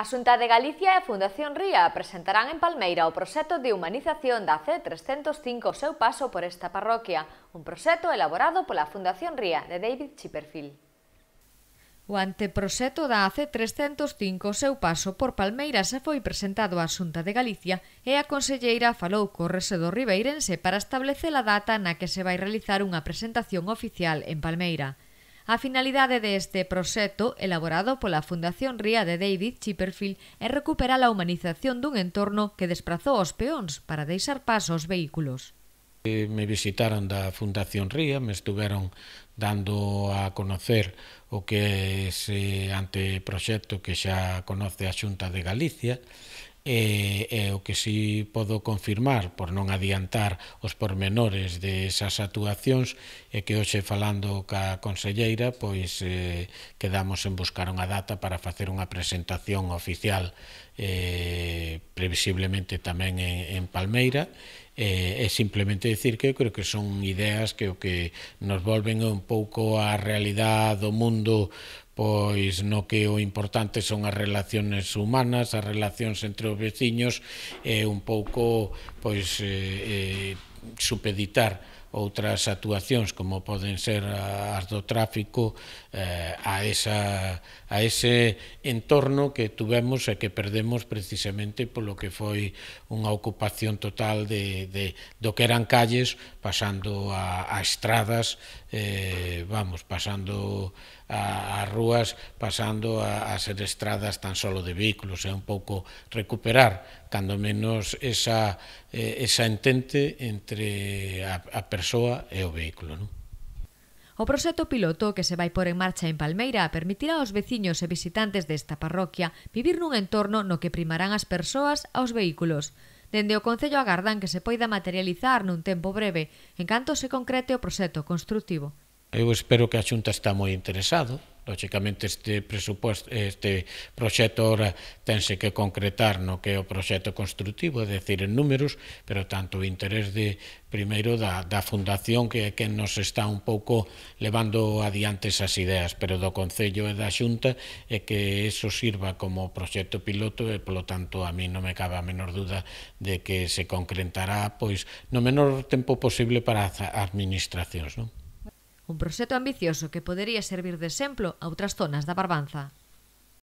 A Xunta de Galicia e a Fundación Ría presentarán en Palmeira o proxecto de humanización da C305 o seu paso por esta parroquia, un proxecto elaborado pola Fundación Ría de David Chipperfield. O anteproxecto da AC305 o seu paso por Palmeira se foi presentado á Xunta de Galicia e a conselleira falou co resedo ribeirense para establecer a data na que se vai realizar unha presentación oficial en Palmeira. A finalidade deste proxecto, elaborado pola Fundación Ría de David Chipperfield, é recuperar a humanización dun entorno que desprazou os peóns para deixar paso aos vehículos. Me visitaron da Fundación Ría, me estuveron dando a conocer o que é ese eh, anteproxecto que xa conoce a Xunta de Galicia e, e o que si podo confirmar por non adiantar os pormenores desas actuacións e que hoxe falando ca conselleira pois eh, quedamos en buscar unha data para facer unha presentación oficial eh, previsiblemente tamén en, en Palmeira eh, é simplemente decir que eu creo que son ideas que o que nos volven un pouco á realidade do mundo pois no que o importante son as relaciones humanas, as relacións entre os veciños e un pouco pois eh, eh, supeditar outras actuacións como poden ser as do tráfico eh, a, esa, a ese entorno que tuvemos e que perdemos precisamente polo que foi unha ocupación total de, de, do que eran calles pasando a, a estradas eh, vamos, pasando a, a rúas pasando a, a ser estradas tan solo de vehículos, é un pouco recuperar cando menos esa, eh, esa entente entre a, a persoa e o vehículo. Non? O proxecto piloto que se vai por en marcha en Palmeira permitirá aos veciños e visitantes desta parroquia vivir nun entorno no que primarán as persoas aos vehículos. Dende o Concello agardan que se poida materializar nun tempo breve en canto se concrete o proxecto constructivo. Eu espero que a Xunta está moi interesado Lógicamente este presupuesto este proxecto ora tense que concretar no que é o proxecto construtivo, é decir, en números, pero tanto o interés de primeiro da, da fundación que é quen nos está un pouco levando adiante esas ideas, pero do Concello e da Xunta é que eso sirva como proxecto piloto e, polo tanto, a mí non me cabe a menor duda de que se concretará pois no menor tempo posible para as administracións, non? un proxecto ambicioso que podería servir de exemplo a outras zonas da Barbanza.